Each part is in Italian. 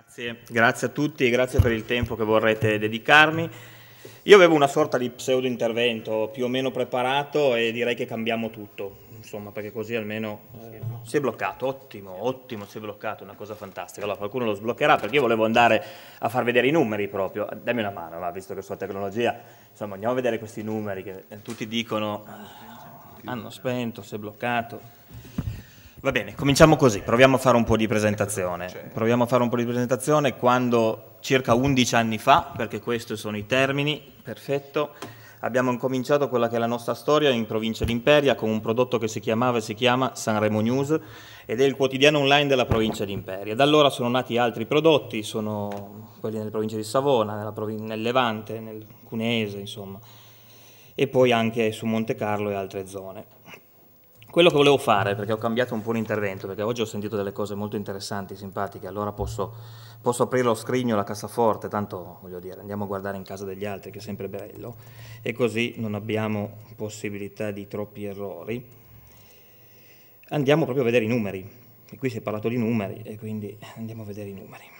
Grazie, grazie a tutti e grazie per il tempo che vorrete dedicarmi. Io avevo una sorta di pseudo intervento più o meno preparato e direi che cambiamo tutto, insomma, perché così almeno eh, si è bloccato, ottimo, ottimo, si è bloccato, una cosa fantastica. Allora qualcuno lo sbloccherà perché io volevo andare a far vedere i numeri proprio. Dammi una mano, ma visto che sulla tecnologia, insomma, andiamo a vedere questi numeri che tutti dicono ah, hanno spento, si è bloccato. Va bene, cominciamo così, proviamo a fare un po' di presentazione. Proviamo a fare un po' di presentazione quando circa 11 anni fa, perché questi sono i termini, perfetto, abbiamo incominciato quella che è la nostra storia in provincia di Imperia con un prodotto che si chiamava e si chiama Sanremo News ed è il quotidiano online della provincia di Imperia. Da allora sono nati altri prodotti, sono quelli nelle province di Savona, provin nel Levante, nel Cuneese, insomma, e poi anche su Monte Carlo e altre zone quello che volevo fare, perché ho cambiato un po' l'intervento, perché oggi ho sentito delle cose molto interessanti, simpatiche, allora posso, posso aprire lo scrigno, la cassaforte, tanto voglio dire, andiamo a guardare in casa degli altri, che è sempre bello, e così non abbiamo possibilità di troppi errori. Andiamo proprio a vedere i numeri, e qui si è parlato di numeri, e quindi andiamo a vedere i numeri.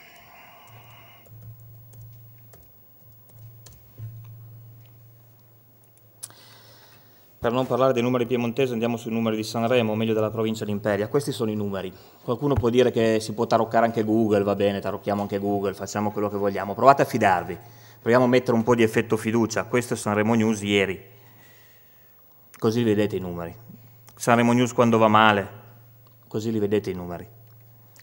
Per non parlare dei numeri piemontesi andiamo sui numeri di Sanremo, o meglio della provincia d'Imperia. Questi sono i numeri. Qualcuno può dire che si può taroccare anche Google, va bene, tarocchiamo anche Google, facciamo quello che vogliamo. Provate a fidarvi, proviamo a mettere un po' di effetto fiducia. Questo è Sanremo News ieri. Così vedete i numeri. Sanremo News quando va male, così li vedete i numeri.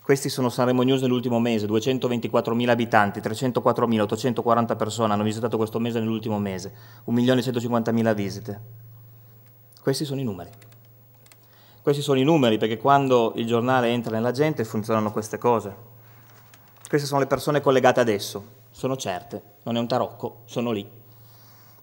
Questi sono Sanremo News nell'ultimo mese, 224.000 abitanti, 304.840 persone hanno visitato questo mese nell'ultimo mese, 1.150.000 visite. Questi sono i numeri. Questi sono i numeri perché quando il giornale entra nella gente funzionano queste cose. Queste sono le persone collegate adesso, sono certe, non è un tarocco, sono lì,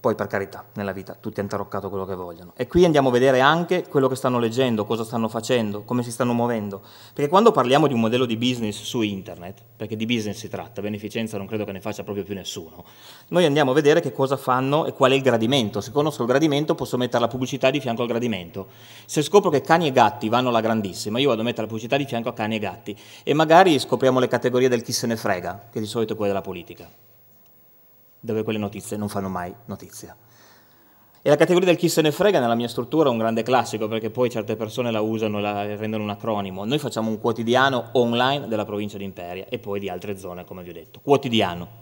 poi per carità, nella vita tutti hanno taroccato quello che vogliono. E qui andiamo a vedere anche quello che stanno leggendo, cosa stanno facendo, come si stanno muovendo. Perché quando parliamo di un modello di business su internet, perché di business si tratta, beneficenza non credo che ne faccia proprio più nessuno, noi andiamo a vedere che cosa fanno e qual è il gradimento. Se conosco il gradimento posso mettere la pubblicità di fianco al gradimento. Se scopro che cani e gatti vanno alla grandissima, io vado a mettere la pubblicità di fianco a cani e gatti. E magari scopriamo le categorie del chi se ne frega, che di solito è quella della politica dove quelle notizie non fanno mai notizia. E la categoria del chi se ne frega nella mia struttura è un grande classico perché poi certe persone la usano e la rendono un acronimo. Noi facciamo un quotidiano online della provincia di Imperia e poi di altre zone, come vi ho detto. Quotidiano.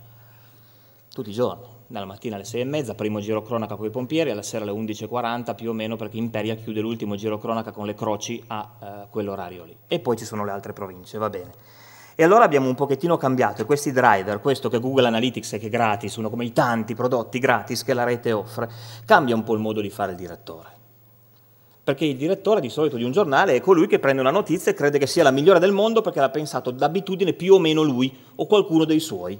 Tutti i giorni, dalla mattina alle 6 e mezza, primo giro cronaca con i pompieri, alla sera alle 11.40 più o meno perché Imperia chiude l'ultimo giro cronaca con le croci a eh, quell'orario lì. E poi ci sono le altre province, va bene. E allora abbiamo un pochettino cambiato e questi driver, questo che Google Analytics è che è gratis, uno come i tanti prodotti gratis che la rete offre, cambia un po' il modo di fare il direttore perché il direttore di solito di un giornale è colui che prende una notizia e crede che sia la migliore del mondo perché l'ha pensato d'abitudine più o meno lui o qualcuno dei suoi.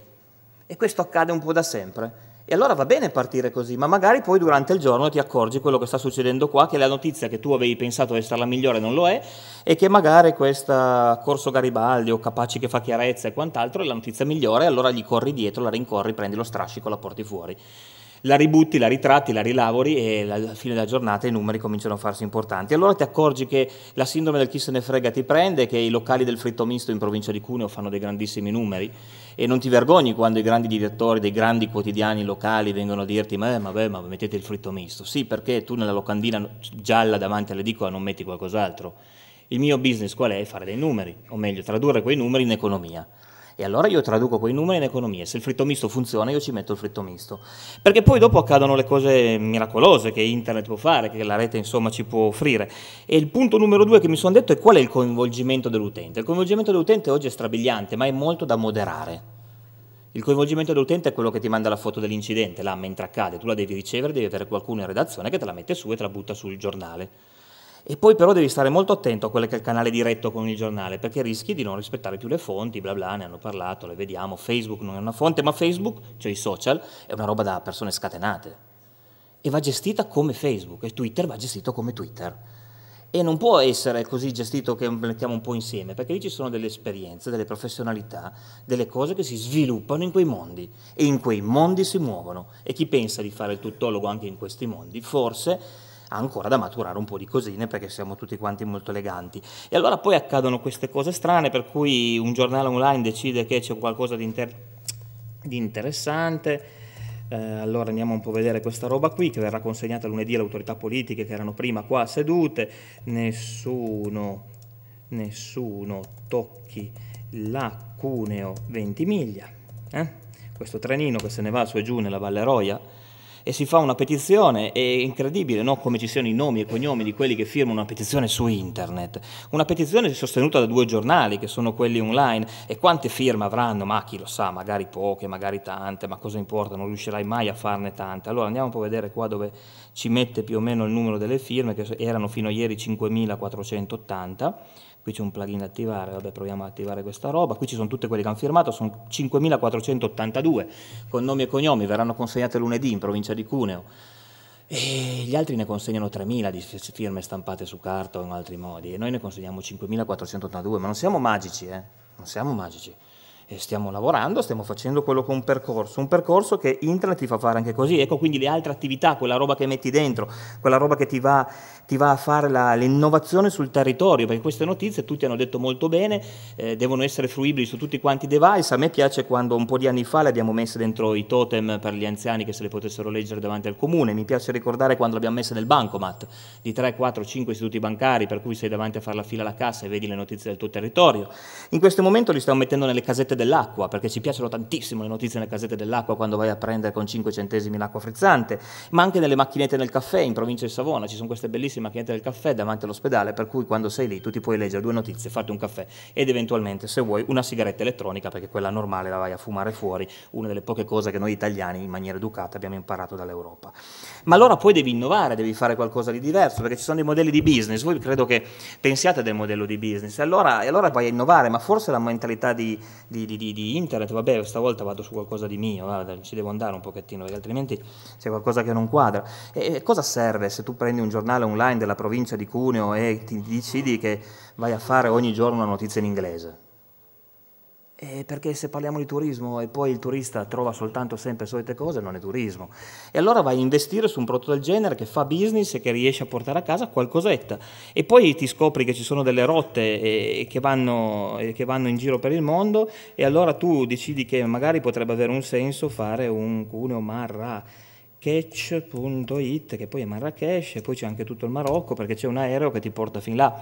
E questo accade un po' da sempre. E allora va bene partire così, ma magari poi durante il giorno ti accorgi quello che sta succedendo qua, che la notizia che tu avevi pensato essere la migliore non lo è, e che magari questa Corso Garibaldi o Capaci che fa chiarezza e quant'altro è la notizia migliore, allora gli corri dietro, la rincorri, prendi lo strascico, la porti fuori la ributti, la ritratti, la rilavori e alla fine della giornata i numeri cominciano a farsi importanti. Allora ti accorgi che la sindrome del chi se ne frega ti prende, che i locali del fritto misto in provincia di Cuneo fanno dei grandissimi numeri e non ti vergogni quando i grandi direttori dei grandi quotidiani locali vengono a dirti ma eh, vabbè ma mettete il fritto misto. Sì, perché tu nella locandina gialla davanti all'edicola non metti qualcos'altro. Il mio business qual è? Fare dei numeri, o meglio tradurre quei numeri in economia e allora io traduco quei numeri in economia. Se il fritto misto funziona, io ci metto il fritto misto. Perché poi dopo accadono le cose miracolose che internet può fare, che la rete insomma ci può offrire. E il punto numero due che mi sono detto è qual è il coinvolgimento dell'utente. Il coinvolgimento dell'utente oggi è strabiliante, ma è molto da moderare. Il coinvolgimento dell'utente è quello che ti manda la foto dell'incidente, là mentre accade, tu la devi ricevere, devi avere qualcuno in redazione che te la mette su e te la butta sul giornale. E poi però devi stare molto attento a quello che è il canale diretto con il giornale, perché rischi di non rispettare più le fonti, bla bla, ne hanno parlato, le vediamo, Facebook non è una fonte, ma Facebook, cioè i social, è una roba da persone scatenate. E va gestita come Facebook, e Twitter va gestito come Twitter. E non può essere così gestito che mettiamo un po' insieme, perché lì ci sono delle esperienze, delle professionalità, delle cose che si sviluppano in quei mondi e in quei mondi si muovono. E chi pensa di fare il tuttologo anche in questi mondi, forse ha ancora da maturare un po' di cosine perché siamo tutti quanti molto eleganti. E allora poi accadono queste cose strane per cui un giornale online decide che c'è qualcosa di, inter- di interessante. Eh, allora andiamo un po' a vedere questa roba qui che verrà consegnata lunedì alle autorità politiche che erano prima qua sedute. Nessuno, nessuno tocchi la Cuneo 20 miglia. Eh? Questo trenino che se ne va su e giù nella Valle Roia e si fa una petizione, è incredibile no? come ci siano i nomi e cognomi di quelli che firmano una petizione su internet, una petizione sostenuta da due giornali che sono quelli online e quante firme avranno, ma chi lo sa, magari poche, magari tante, ma cosa importa, non riuscirai mai a farne tante. Allora andiamo un po' a vedere qua dove ci mette più o meno il numero delle firme, che erano fino a ieri 5480 qui c'è un plugin da attivare, vabbè proviamo ad attivare questa roba, qui ci sono tutte quelle che hanno firmato, sono 5.482 con nomi e cognomi, verranno consegnate lunedì in provincia di Cuneo e gli altri ne consegnano 3.000 di firme stampate su carta o in altri modi e noi ne consegniamo 5.482, ma non siamo magici, eh? non siamo magici. E stiamo lavorando, stiamo facendo quello con un percorso, un percorso che internet ti fa fare anche così, ecco quindi le altre attività, quella roba che metti dentro, quella roba che ti va, ti va a fare la, l'innovazione sul territorio, perché queste notizie tutti hanno detto molto bene, eh, devono essere fruibili su tutti quanti i device, a me piace quando un po' di anni fa le abbiamo messe dentro i totem per gli anziani che se le potessero leggere davanti al comune, mi piace ricordare quando le abbiamo messe nel bancomat di 3, 4, 5 istituti bancari per cui sei davanti a fare la fila alla cassa e vedi le notizie del tuo territorio, in questo momento li stiamo mettendo nelle casette dell'acqua, perché ci piacciono tantissimo le notizie nelle casette dell'acqua quando vai a prendere con 5 centesimi l'acqua frizzante, ma anche nelle macchinette del caffè in provincia di Savona, ci sono queste bellissime macchinette del caffè davanti all'ospedale, per cui quando sei lì tu ti puoi leggere due notizie, farti un caffè ed eventualmente se vuoi una sigaretta elettronica, perché quella normale la vai a fumare fuori, una delle poche cose che noi italiani in maniera educata abbiamo imparato dall'Europa. Ma allora poi devi innovare, devi fare qualcosa di diverso, perché ci sono dei modelli di business, voi credo che pensiate del modello di business, allora, allora vai a innovare, ma forse la mentalità di, di, di, di, di, internet, vabbè, stavolta vado su qualcosa di mio, guarda, ci devo andare un pochettino, perché altrimenti c'è qualcosa che non quadra. E, e, cosa serve se tu prendi un giornale online della provincia di Cuneo e ti decidi che vai a fare ogni giorno una notizia in inglese? Eh, perché se parliamo di turismo e poi il turista trova soltanto sempre le solite cose, non è turismo. E allora vai a investire su un prodotto del genere che fa business e che riesce a portare a casa qualcosetta. E poi ti scopri che ci sono delle rotte eh, che, vanno, eh, che, vanno, in giro per il mondo e allora tu decidi che magari potrebbe avere un senso fare un cuneo marra catch.it che poi è Marrakesh e poi c'è anche tutto il Marocco perché c'è un aereo che ti porta fin là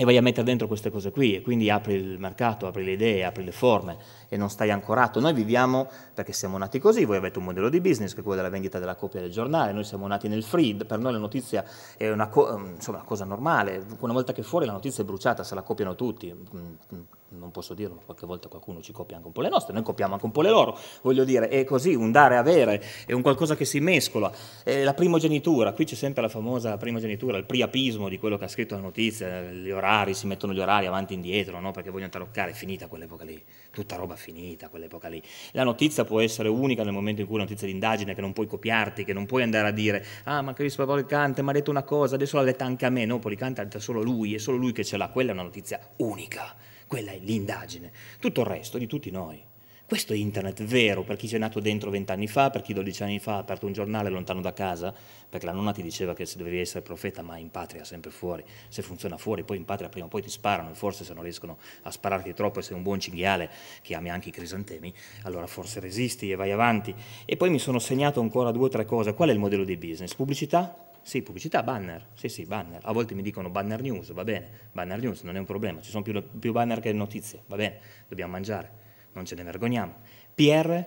e vai a mettere dentro queste cose qui e quindi apri il mercato, apri le idee, apri le forme e non stai ancorato. Noi viviamo perché siamo nati così, voi avete un modello di business che è quello della vendita della copia del giornale, noi siamo nati nel free, per noi la notizia è una, co- insomma, una cosa normale, una volta che fuori la notizia è bruciata, se la copiano tutti, mm, mm, non posso dirlo, ma qualche volta qualcuno ci copia anche un po' le nostre, noi copiamo anche un po' le loro, voglio dire, è così, un dare e avere, è un qualcosa che si mescola, è la primogenitura, qui c'è sempre la famosa primogenitura, il priapismo di quello che ha scritto la notizia, gli orari, si mettono gli orari avanti e indietro, no? perché vogliono taroccare, è finita quell'epoca lì, tutta roba finita quell'epoca lì. La notizia può essere unica nel momento in cui è una notizia d'indagine, che non puoi copiarti, che non puoi andare a dire, ah ma Crispo Policante mi ha detto una cosa, adesso l'ha detta anche a me, no, Policante ha detto solo lui, è solo lui che ce l'ha, quella è una notizia unica quella è l'indagine, tutto il resto di tutti noi. Questo è internet vero per chi è nato dentro vent'anni fa, per chi 12 anni fa ha aperto un giornale lontano da casa, perché la nonna ti diceva che se dovevi essere profeta, ma in patria sempre fuori, se funziona fuori, poi in patria prima o poi ti sparano e forse se non riescono a spararti troppo e sei un buon cinghiale che ami anche i crisantemi, allora forse resisti e vai avanti. E poi mi sono segnato ancora due o tre cose. Qual è il modello di business? Pubblicità? Sì, pubblicità, banner, sì sì, banner. A volte mi dicono banner news, va bene, banner news non è un problema, ci sono più, più banner che notizie, va bene, dobbiamo mangiare, non ce ne vergogniamo. PR,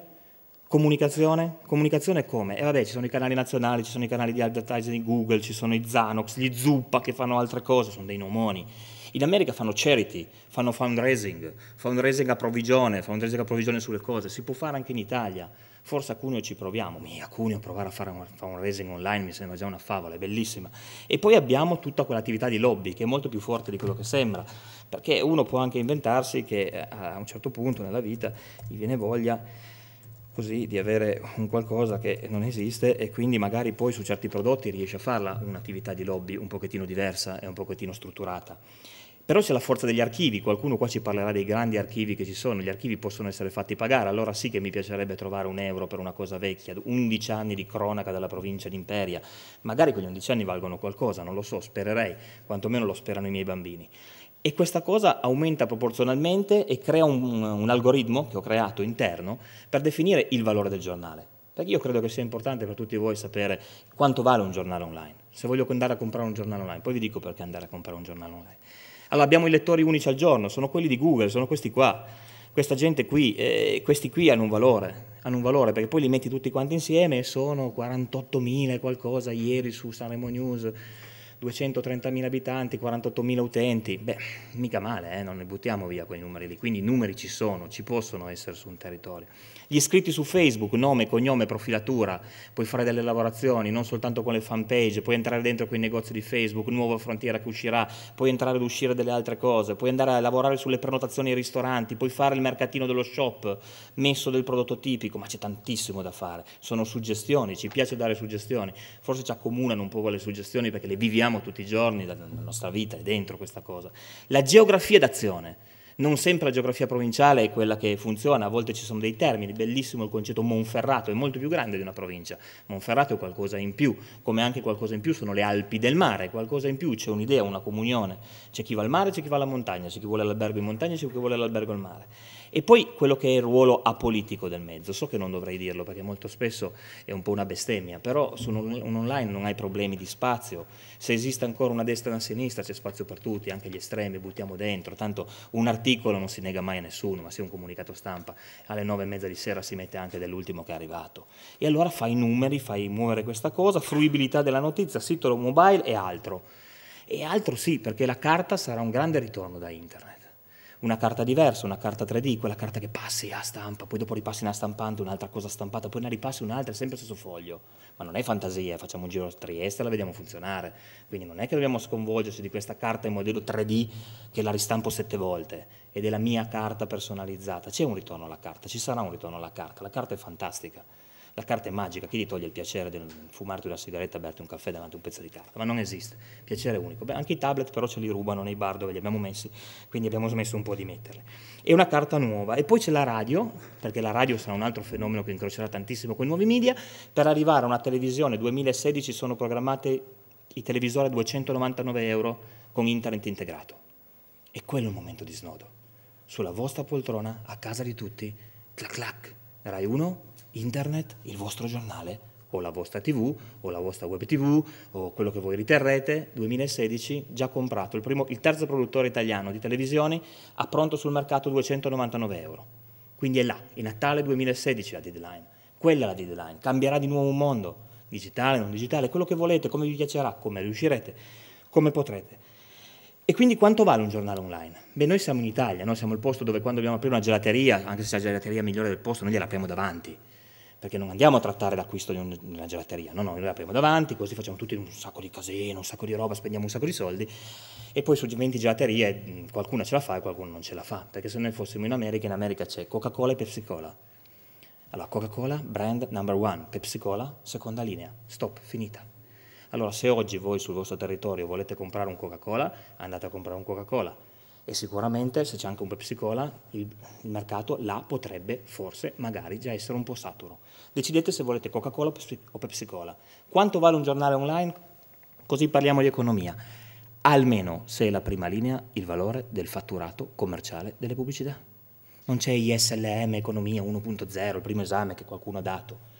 comunicazione, comunicazione come? E eh, vabbè, ci sono i canali nazionali, ci sono i canali di advertising di Google, ci sono i Zanox, gli Zuppa che fanno altre cose, sono dei nomoni in America fanno charity, fanno fundraising, fundraising a provvigione, fundraising a provvigione sulle cose, si può fare anche in Italia. Forse a Cuneo ci proviamo, mi a Cuneo provare a fare un fundraising online mi sembra già una favola, è bellissima. E poi abbiamo tutta quell'attività di lobby che è molto più forte di quello che sembra, perché uno può anche inventarsi che eh, a un certo punto nella vita gli viene voglia così di avere un qualcosa che non esiste e quindi magari poi su certi prodotti riesce a farla un'attività di lobby un pochettino diversa e un pochettino strutturata. Però c'è la forza degli archivi, qualcuno qua ci parlerà dei grandi archivi che ci sono, gli archivi possono essere fatti pagare, allora sì che mi piacerebbe trovare un euro per una cosa vecchia, 11 anni di cronaca dalla provincia di Imperia, magari quegli 11 anni valgono qualcosa, non lo so, spererei, quantomeno lo sperano i miei bambini. E questa cosa aumenta proporzionalmente e crea un, un algoritmo che ho creato interno per definire il valore del giornale. Perché io credo che sia importante per tutti voi sapere quanto vale un giornale online. Se voglio andare a comprare un giornale online, poi vi dico perché andare a comprare un giornale online. Allora abbiamo i lettori unici al giorno, sono quelli di Google, sono questi qua. Questa gente qui, eh, questi qui hanno un valore, hanno un valore perché poi li metti tutti quanti insieme e sono 48.000 qualcosa ieri su Sanremo News 230.000 abitanti, 48.000 utenti, beh, mica male, eh? non ne buttiamo via quei numeri lì, quindi i numeri ci sono, ci possono essere su un territorio. Gli iscritti su Facebook, nome, cognome, profilatura, puoi fare delle lavorazioni, non soltanto con le fan page, puoi entrare dentro quei negozi di Facebook, nuova frontiera che uscirà, puoi entrare ed uscire delle altre cose, puoi andare a lavorare sulle prenotazioni ai ristoranti, puoi fare il mercatino dello shop, messo del prodotto tipico, ma c'è tantissimo da fare, sono suggestioni, ci piace dare suggestioni, forse ci accomunano un po' le suggestioni perché le viviamo viviamo tutti i giorni, la, nostra vita è dentro questa cosa. La geografia d'azione. Non sempre la geografia provinciale è quella che funziona, a volte ci sono dei termini, bellissimo il concetto Monferrato, è molto più grande di una provincia, Monferrato è qualcosa in più, come anche qualcosa in più sono le Alpi del mare, qualcosa in più, c'è un'idea, una comunione, c'è chi va al mare, c'è chi va alla montagna, c'è chi vuole l'albergo in montagna, c'è chi vuole l'albergo al mare. E poi quello che è il ruolo apolitico del mezzo. So che non dovrei dirlo perché molto spesso è un po' una bestemmia, però su un, un online non hai problemi di spazio. Se esiste ancora una destra e una sinistra c'è spazio per tutti, anche gli estremi, buttiamo dentro. Tanto un articolo non si nega mai a nessuno, ma se un comunicato stampa alle nove e mezza di sera si mette anche dell'ultimo che è arrivato. E allora fai numeri, fai muovere questa cosa, fruibilità della notizia, sito mobile e altro. E altro sì, perché la carta sarà un grande ritorno da internet una carta diversa, una carta 3D, quella carta che passi a stampa, poi dopo ripassi una stampante, un'altra cosa stampata, poi ne ripassi un'altra, sempre stesso foglio. Ma non è fantasia, facciamo un giro a Trieste e la vediamo funzionare. Quindi non è che dobbiamo sconvolgerci di questa carta in modello 3D che la ristampo sette volte ed è la mia carta personalizzata. C'è un ritorno alla carta, ci sarà un ritorno alla carta, la carta è fantastica. La carta è magica, chi ti toglie il piacere di fumarti una sigaretta e berti un caffè davanti a un pezzo di carta? Ma non esiste, piacere unico. Beh, anche i tablet però ce li rubano nei bar dove li abbiamo messi, quindi abbiamo smesso un po' di metterli. È una carta nuova. E poi c'è la radio, perché la radio sarà un altro fenomeno che incrocerà tantissimo con i nuovi media, per arrivare a una televisione 2016 sono programmate i televisori a 299 euro con internet integrato. E quello è il momento di snodo. Sulla vostra poltrona, a casa di tutti, clac clac, Rai 1, internet, il vostro giornale o la vostra TV o la vostra web TV o quello che voi riterrete, 2016 già comprato, il, primo, il terzo produttore italiano di televisioni ha pronto sul mercato 299 euro. Quindi è là, è Natale 2016 la deadline, quella è la deadline, cambierà di nuovo un mondo, digitale, non digitale, quello che volete, come vi piacerà, come riuscirete, come potrete. E quindi quanto vale un giornale online? Beh, noi siamo in Italia, noi siamo il posto dove quando dobbiamo aprire una gelateria, anche se la gelateria migliore del posto, noi gliela apriamo davanti perché non andiamo a trattare l'acquisto di, un, di una gelateria, no, no, noi la apriamo davanti, così facciamo tutti un sacco di casino, un sacco di roba, spendiamo un sacco di soldi e poi su 20 gelaterie qualcuna ce la fa e qualcuno non ce la fa, perché se noi fossimo in America, in America c'è Coca-Cola e Pepsi-Cola. Allora, Coca-Cola, brand number one, Pepsi-Cola, seconda linea, stop, finita. Allora, se oggi voi sul vostro territorio volete comprare un Coca-Cola, andate a comprare un Coca-Cola e sicuramente se c'è anche un pepsicola il, il mercato là potrebbe forse magari già essere un po' saturo. Decidete se volete Coca-Cola o Pepsi-Cola. Quanto vale un giornale online? Così parliamo di economia. Almeno se è la prima linea il valore del fatturato commerciale delle pubblicità. Non c'è ISLM Economia 1.0, il primo esame che qualcuno ha dato.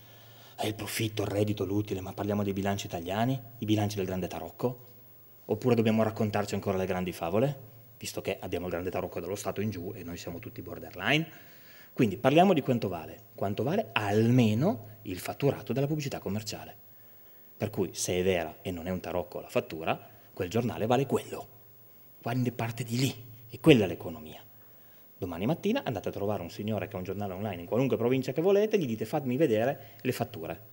È il profitto, il reddito, l'utile, ma parliamo dei bilanci italiani, i bilanci del grande tarocco? Oppure dobbiamo raccontarci ancora le grandi favole? visto che abbiamo il grande tarocco dello Stato in giù e noi siamo tutti borderline. Quindi parliamo di quanto vale. Quanto vale almeno il fatturato della pubblicità commerciale. Per cui se è vera e non è un tarocco la fattura, quel giornale vale quello. Quindi parte di lì. E quella è l'economia. Domani mattina andate a trovare un signore che ha un giornale online in qualunque provincia che volete, gli dite fatemi vedere le fatture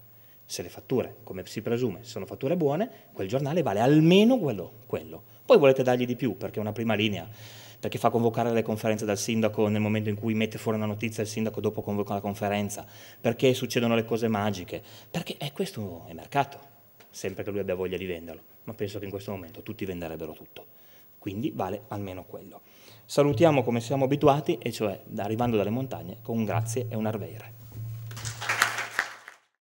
se le fatture, come si presume, sono fatture buone, quel giornale vale almeno quello. quello. Poi volete dargli di più perché è una prima linea perché fa convocare le conferenze dal sindaco nel momento in cui mette fuori una notizia, il sindaco dopo convoca la conferenza, perché succedono le cose magiche, perché è eh, questo è mercato, sempre che lui abbia voglia di venderlo, ma penso che in questo momento tutti venderebbero tutto, quindi vale almeno quello. Salutiamo come siamo abituati, e cioè arrivando dalle montagne, con un grazie e un arveire.